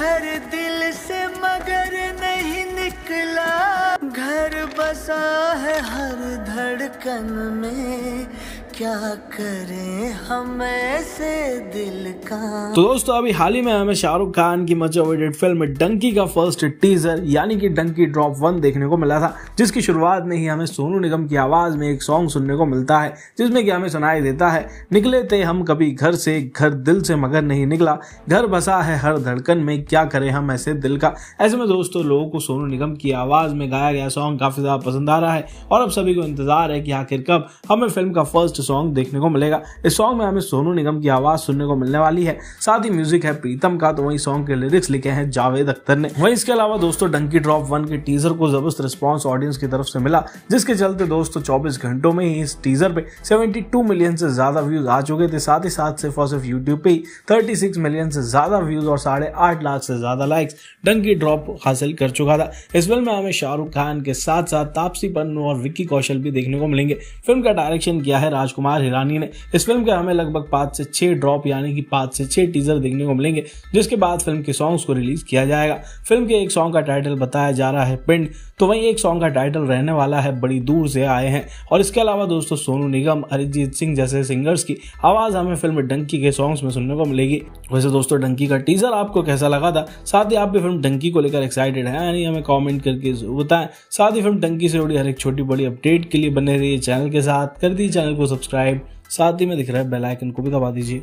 घर दिल से मगर नहीं निकला घर बसा है हर धड़कन में क्या करें हम ऐसे दिल का तो दोस्तों अभी हाल ही में हमें शाहरुख खान की मच अवेटेड फिल्म डंकी का फर्स्ट टीजर यानी कि डंकी ड्रॉप वन देखने को मिला था जिसकी शुरुआत में ही हमें सोनू निगम की आवाज में एक सॉन्ग सुनने को मिलता है जिसमें कि हमें सुनाई देता है निकले थे हम कभी घर से घर दिल से मगर नहीं निकला घर बसा है हर धड़कन में क्या करें हम ऐसे दिल का ऐसे में दोस्तों लोगों को सोनू निगम की आवाज में गाया गया सॉन्ग काफी ज्यादा पसंद आ रहा है और अब सभी को इंतजार है कि आखिर कब हमें फिल्म का फर्स्ट सॉन्ग देखने को मिलेगा इस सॉन्ग में हमें सोनू निगम की आवाज़ सुनने को मिलने वाली है साथ ही म्यूजिक है प्रीतम का तो वही सॉन्ग के लिरिक्स लिखे हैं जावेद अख्तर ने वही इसके अलावा दोस्तों डंकी ड्रॉप वन के टीजर को जबरदस्त रिस्पॉन्स ऑडियंस की तरफ से मिला जिसके चलते दोस्तों चौबीस घंटों में ही इस टीजर पे सेवेंटी मिलियन से ज्यादा व्यूज आ चुके थे साथ ही साथ सिर्फ और सिर्फ यूट्यूब पे ही सिक्स मिलियन से ज्यादा व्यूज और साढ़े आठ लाख से ज्यादा लाइक्स डंकी ड्रॉप हासिल कर चुका था इस फिल्म में हमें शाहरुख खान के साथ साथ तापसी पन्नू और विक्की कौशल भी देखने को मिलेंगे फिल्म का डायरेक्शन किया है राज कुमार हिरानी ने इस फिल्म के हमें लगभग पांच से छह ड्रॉप यानी कि पांच से छह टीजर देखने को मिलेंगे जिसके बाद फिल्म के सॉन्ग्स को रिलीज किया जाएगा फिल्म के एक सॉन्ग का टाइटल बताया जा रहा है पिंड तो वहीं एक सॉन्ग का टाइटल रहने वाला है बड़ी दूर से आए हैं और इसके अलावा दोस्तों सोनू निगम अरिजीत सिंह जैसे सिंगर्स की आवाज़ हमें फिल्म डंकी के सॉन्ग्स में सुनने को मिलेगी वैसे दोस्तों डंकी का टीजर आपको कैसा लगा था साथ ही आप भी फिल्म डंकी को लेकर एक्साइटेड है यानी हमें कॉमेंट करके बताएं साथ ही फिल्म डंकी से जुड़ी हर एक छोटी बड़ी अपडेट के लिए बने रही चैनल के साथ कर दी चैनल को सब सब्सक्राइब साथ ही में दिख रहा है बेल आइकन को भी दबा दीजिए